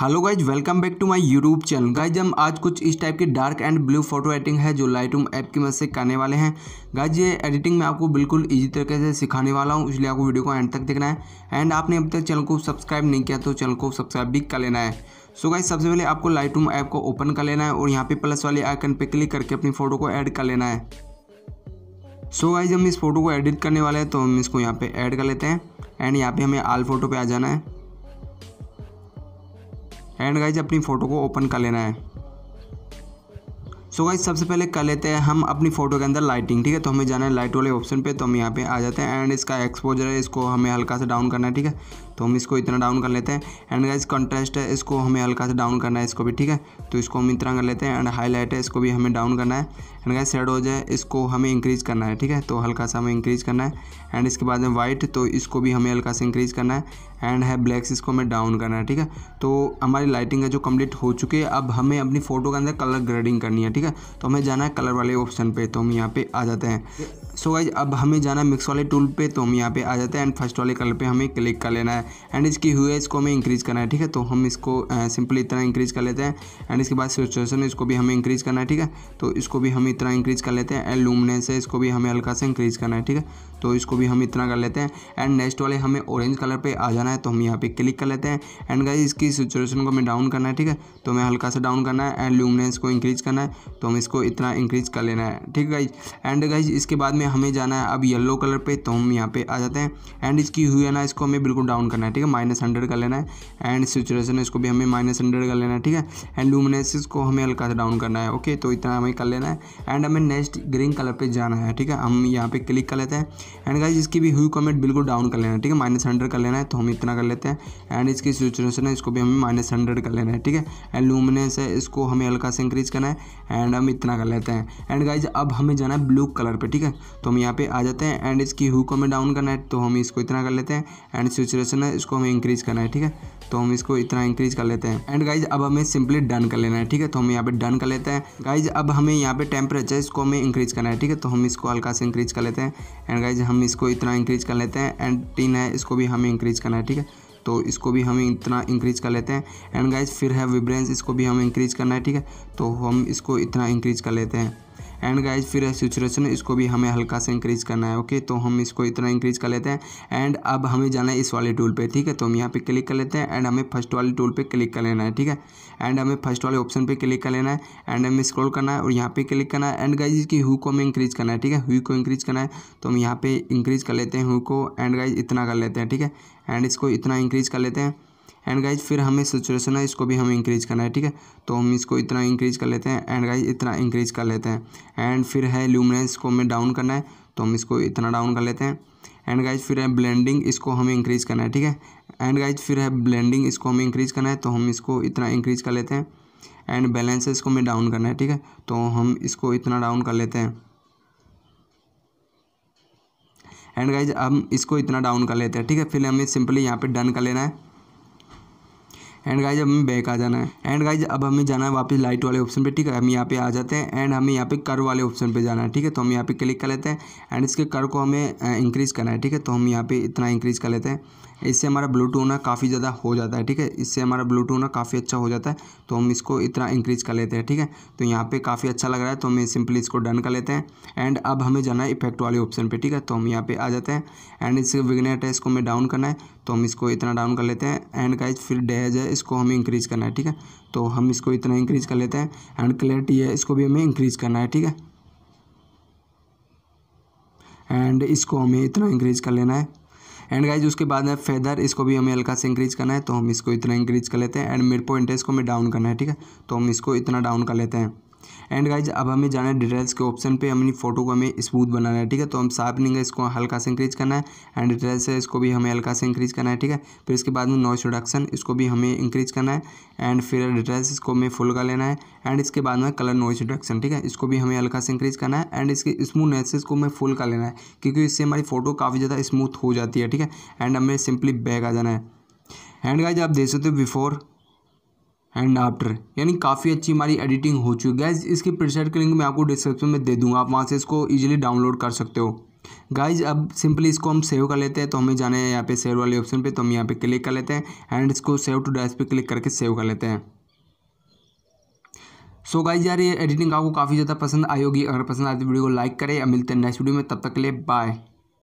hello guys welcome back to my YouTube channel guys हम आज कुछ इस टाइप की dark and blue photo editing है जो लाइटरूम ऐप की मदद से करने वाले हैं गाइज ये एडिटिंग मैं आपको बिल्कुल इजी तरीके से सिखाने वाला हूँ इसलिए आपको वीडियो को एंड तक देखना है एंड आपने अब तक चैनल को सब्सक्राइब नहीं किया तो चैनल को सब्सक्राइब भी कर लेना है सो so गाइज सबसे पहले आपको लाइटरूम ऐप को ओपन कर लेना है और यहाँ पर प्लस वाले आइकन पर क्लिक करके अपनी फ़ोटो को ऐड कर लेना है सो so गाइज हम इस फोटो को एडिट करने वाले हैं तो हम इसको यहाँ पर ऐड कर लेते हैं एंड यहाँ पर हमें आल फोटो पर आ जाना है एंड गाइज अपनी फ़ोटो को ओपन कर लेना है सो so गाइज सबसे पहले कर लेते हैं हम अपनी फ़ोटो के अंदर लाइटिंग ठीक है तो हमें जाना है लाइट वाले ऑप्शन पे तो हम यहाँ पे आ जाते हैं एंड इसका एक्सपोजर है इसको हमें हल्का सा डाउन करना है ठीक है तो हम इसको इतना डाउन कर लेते हैं एंड गाइज कंट्रेस्ट है इसको हमें हल्का सा डाउन करना है इसको भी ठीक है तो इसको हम इतना कर लेते हैं एंड हाईलाइट है इसको भी हमें डाउन करना है एंड गाइज शेडोज है इसको हमें इंक्रीज करना है ठीक है तो हल्का सा हमें इंक्रीज करना है एंड इसके बाद में वाइट तो इसको भी हमें हल्का सा इंक्रीज करना है एंड है ब्लैक्स इसको हमें डाउन करना है ठीक है तो हमारी लाइटिंग है जो कम्प्लीट हो चुकी है अब हमें अपनी फ़ोटो के अंदर कलर ग्रेडिंग करनी है ठीक है तो हमें जाना है कलर वाले ऑप्शन पर तो हम यहाँ पे आ जाते हैं सो गाइज अब हमें जाना मिक्स वाले टूल पे तो हम यहाँ पे आ जाते हैं एंड फर्स्ट वाले कलर पे हमें क्लिक कर लेना है एंड इसकी हुए इसको हमें इंक्रीज करना है ठीक है तो हम इसको सिंपली इतना इंक्रीज कर लेते हैं एंड इसके बाद सिचुएशन इसको भी हमें इंक्रीज करना है ठीक है तो इसको भी हम इतना इंक्रीज कर लेते हैं एंड लूमनेस है इसको भी हमें हल्का से इंक्रीज करना है ठीक है तो इसको भी हम इतना कर लेते हैं एंड नेक्स्ट वाले हमें ऑरेंज कलर पर आ जाना है तो हम यहाँ पर क्लिक कर लेते हैं एंड गाइज इसकी सिचुएशन को हमें डाउन करना है ठीक है तो हमें हल्का सा डाउन करना है एंड लूमनेस को इंक्रीज करना है तो हम इसको इतना इंक्रीज कर लेना है ठीक है गाइज एंड गाइज इसके बाद में हमें जाना है अब येलो कलर पे तो हम यहाँ पे आ जाते हैं एंड इसकी हुई है ना इसको हमें बिल्कुल डाउन करना है ठीक है माइनस हंड्रेड कर लेना है एंड सिचुएसन इसको भी हमें माइनस हंड्रेड कर लेना है ठीक है एंड लूमिनेसिस को हमें हल्का से डाउन करना है ओके तो इतना हमें कर लेना है एंड हमें नेक्स्ट ग्रीन कलर पर जाना है ठीक है हम यहाँ पर क्लिक कर लेते हैं एंड गाइज इसकी भी हुई कॉमेंट बिल्कुल डाउन कर लेना है ठीक है माइनस हंड्रेड कर लेना है तो हम इतना कर लेते हैं एंड इसकी सिचुएसन है इसको भी हमें माइनस हंड्रेड कर लेना है ठीक है एंड लूमिनेस है इसको हमें हल्का से इंक्रीज करना है एंड हम इतना कर लेते हैं एंड गाइज अब हमें जाना है ब्लू कलर पर ठीक है तो हम यहाँ पे आ जाते हैं एंड इसकी हुक हमें डाउन करना है तो हम इसको इतना कर लेते हैं एंड सिचुएशन है इसको हमें इंक्रीज करना है ठीक है तो हम इसको इतना इंक्रीज कर लेते हैं एंड गाइज अब हमें सिंपली डन कर लेना है ठीक है तो हम यहाँ पे डन कर लेते हैं गाइज अब हमें यहाँ पे टेम्परेचर इसको हमें इंक्रीज करना है ठीक है तो हम इसको हल्का से इंक्रीज कर लेते हैं एंड गाइज हम इसको इतना इंक्रीज कर लेते हैं एंड टीन है इसको भी हमें इंक्रीज करना है ठीक है तो इसको भी हम इतना इंक्रीज कर लेते हैं एंड गाइज फिर है विब्रेंस इसको भी हमें इंक्रीज करना है ठीक है तो हम इसको इतना इंक्रीज कर लेते हैं एंड गाइज फिर सिचुएशन इसको भी हमें हल्का सा इंक्रीज करना है ओके तो हम इसको इतना इंक्रीज कर लेते हैं एंड अब हमें जाना है इस वाले टूल पे ठीक है तो हम यहाँ पे क्लिक कर लेते हैं एंड हमें फर्स्ट वाले टूल पे क्लिक कर लेना है ठीक है एंड हमें फर्स्ट वाले ऑप्शन पे क्लिक कर लेना है एंड हमें स्क्रॉल करना है और यहाँ पे क्लिक करना है एंड गाइज इसकी हु को हमें इंक्रीज करना है ठीक है हु को इंक्रीज करना है तो हम यहाँ पे इंक्रीज कर लेते हैं हु को एंड गाइज इतना कर लेते हैं ठीक है एंड इसको इतना इंक्रीज कर लेते हैं एंड गाइज फिर हमें सेचुरेशन है इसको भी हमें इंक्रीज करना है ठीक है तो हम इसको इतना इंक्रीज कर लेते हैं एंड गाइज इतना इंक्रीज कर लेते हैं एंड फिर है ल्यूमिनेंस को हमें डाउन करना है तो हम इसको इतना डाउन कर लेते हैं एंड गाइज फिर है ब्लेंडिंग इसको हमें इंक्रीज करना है ठीक है एंड गाइज फिर है ब्लेंडिंग इसको हमें इंक्रीज करना है तो हम इसको इतना इंक्रीज कर लेते हैं एंड बैलेंस इसको हमें डाउन करना है ठीक है तो हम इसको इतना डाउन कर लेते हैं एंड गाइज हम इसको इतना डाउन कर लेते हैं ठीक है फिर हमें सिंपली यहाँ पे डन कर लेना है एंड गाइज अब हमें बैक आ जाना है एंड गाइज अब हमें जाना है वापस लाइट वाले ऑप्शन पे ठीक है हम यहाँ पे आ जाते हैं एंड हमें यहाँ पे कर वाले ऑप्शन पे जाना है ठीक है तो हम यहाँ पे क्लिक कर लेते हैं एंड इसके कर को हमें इंक्रीज़ करना है ठीक है तो हम यहाँ पे इतना इंक्रीज़ कर लेते हैं इससे हमारा ब्लूटूथ ना काफ़ी ज़्यादा हो जाता है ठीक है इससे हमारा ब्लूटूथ ना काफ़ी अच्छा हो जाता है तो हम इसको इतना इंक्रीज़ कर लेते हैं ठीक है तो यहाँ पे काफ़ी अच्छा लग रहा है तो हमें सिंपली इसको डन कर लेते हैं एंड अब हमें जाना है इफेक्ट वाले ऑप्शन पे ठीक है तो हम यहाँ पे आ जाते हैं एंड इसके विगनेट है इसको हमें डाउन करना है तो हम इसको इतना डाउन कर लेते हैं एंड गाइज फिर डैज है इसको हमें इंक्रीज करना है ठीक है तो हम इसको इतना इंक्रीज कर लेते हैं एंड क्लैरिटी है इसको भी हमें इंक्रीज करना है ठीक है एंड इसको हमें इतना इंक्रीज कर लेना है एंड गाइज उसके बाद में फेदर इसको भी हमें हल्का से इंक्रीज करना है तो हम इसको इतना इंक्रीज कर लेते हैं एंड मिड पॉइंट है इसको हमें डाउन करना है ठीक है तो हम इसको इतना डाउन कर लेते हैं एंड गाइज अब हमें जाना है डिटेल्स के ऑप्शन पे अपनी फोटो को हमें स्मूथ बनाना है ठीक है तो हम शार्पनिंग है इसको हल्का से इंक्रीज करना है एंड डिटेल्स है इसको भी हमें हल्का से इंक्रीज करना है ठीक है फिर इसके बाद में नॉइस रिडक्शन इसको भी हमें इंक्रीज करना है एंड फिर डिटेल्स इसको हमें फुल का लेना है एंड इसके बाद में कलर नॉइस रिडक्शन ठीक है इसको भी हमें हल्का से इंक्रीज करना है एंड इसकी स्मूथनेस इसको हमें फुल का लेना है क्योंकि इससे हमारी फोटो काफ़ी ज़्यादा स्मूथ हो जाती है ठीक है एंड हमें सिंपली बैग आ जाना है एंड गाइज आप देख सकते हो बिफोर एंड आफ्टर यानी काफ़ी अच्छी हमारी एडिटिंग हो चुकी है इसकी प्रीसेट की लिंक मैं आपको डिस्क्रिप्शन में दे दूंगा आप वहाँ से इसको ईजिली डाउनलोड कर सकते हो गाइज अब सिंपली इसको हम सेव कर लेते हैं तो हमें जाना है यहाँ पे सेव वाले ऑप्शन पे तो हम यहाँ पे क्लिक कर लेते हैं एंड इसको सेव टू डैश पे क्लिक करके सेव कर लेते हैं सो गाइज यार ये एडिटिंग आपको काफ़ी ज़्यादा पसंद आई होगी अगर पसंद आए तो वीडियो को लाइक करें अब मिलते हैं नेक्स्ट वीडियो में तब तक के लिए बाय